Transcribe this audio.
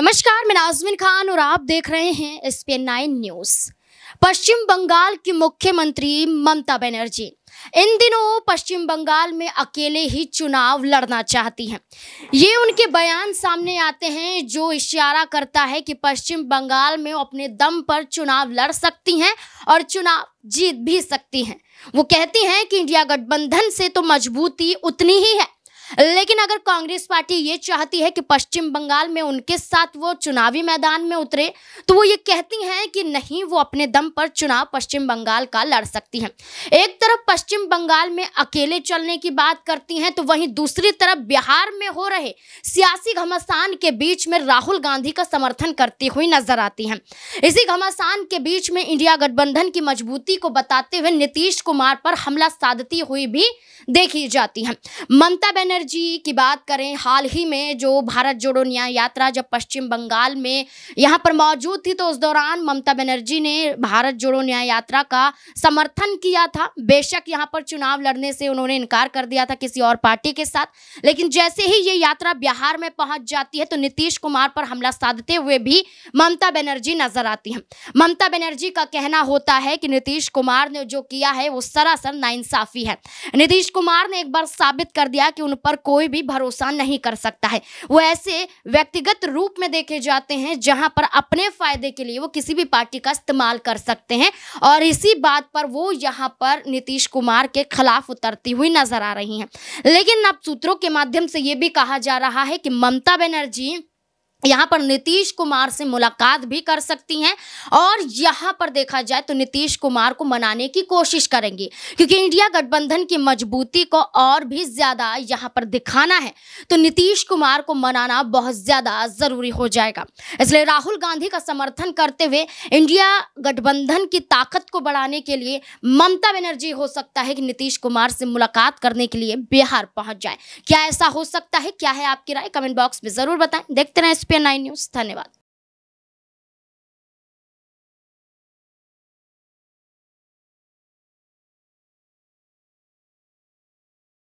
नमस्कार मैं नाजमिन खान और आप देख रहे हैं S P nine news Paschim Bangal की मुख्यमंत्री ममता बनर्जी इन दिनों पश्चिम बंगाल में अकेले ही चुनाव लड़ना चाहती हैं ये उनके बयान सामने आते हैं जो इशारा करता है कि पश्चिम बंगाल में वो अपने दम पर चुनाव लड़ सकती हैं और चुनाव जीत भी सकती हैं वो कहती हैं कि इंडिया गठबंधन से तो मजबूती उतनी ही है लेकिन अगर कांग्रेस पार्टी ये चाहती है कि पश्चिम बंगाल में उनके साथ वो चुनावी मैदान में उतरे तो वो ये कहती हैं कि नहीं वो अपने दम पर चुनाव पश्चिम बंगाल का लड़ सकती हैं एक तरफ पश्चिम बंगाल में अकेले चलने की बात करती हैं तो वहीं दूसरी तरफ बिहार में हो रहे सियासी घमासान के बीच में राहुल गांधी का समर्थन करती हुई नजर आती हैं इसी घमासान के बीच में इंडिया गठबंधन की मजबूती को बताते हुए नीतीश कुमार पर हमला साधती हुई भी देखी जाती हैं ममता बनर्जी जी की बात करें हाल ही में जो भारत जोड़ो न्याय यात्रा जब पश्चिम बंगाल में यहाँ पर मौजूद थी तो उस दौरान ममता बनर्जी ने भारत जोड़ो न्याय यात्रा का समर्थन किया था बेशक यहाँ पर चुनाव लड़ने से उन्होंने इनकार कर दिया था किसी और पार्टी के साथ लेकिन जैसे ही ये यात्रा बिहार में पहुंच जाती है तो नीतीश कुमार पर हमला साधते हुए भी ममता बनर्जी नजर आती हैं ममता बनर्जी का कहना होता है कि नीतीश कुमार ने जो किया है वो सरासर नाइंसाफी है नीतीश कुमार ने एक बार साबित कर दिया कि उन पर पर कोई भी भरोसा नहीं कर सकता है वो ऐसे व्यक्तिगत रूप में देखे जाते हैं जहां पर अपने फायदे के लिए वो किसी भी पार्टी का इस्तेमाल कर सकते हैं और इसी बात पर वो यहाँ पर नीतीश कुमार के खिलाफ उतरती हुई नजर आ रही हैं लेकिन अब सूत्रों के माध्यम से ये भी कहा जा रहा है कि ममता बनर्जी यहाँ पर नीतीश कुमार से मुलाकात भी कर सकती हैं और यहाँ पर देखा जाए तो नीतीश कुमार को मनाने की कोशिश करेंगी क्योंकि इंडिया गठबंधन की मजबूती को और भी ज़्यादा यहाँ पर दिखाना है तो नीतीश कुमार को मनाना बहुत ज़्यादा ज़रूरी हो जाएगा इसलिए राहुल गांधी का समर्थन करते हुए इंडिया गठबंधन की ताकत को बढ़ाने के लिए ममता बनर्जी हो सकता है कि नीतीश कुमार से मुलाकात करने के लिए बिहार पहुँच जाए क्या ऐसा हो सकता है क्या है आपकी राय कमेंट बॉक्स में ज़रूर बताएं देखते रहें पे नाइन न्यूज़ धन्यवाद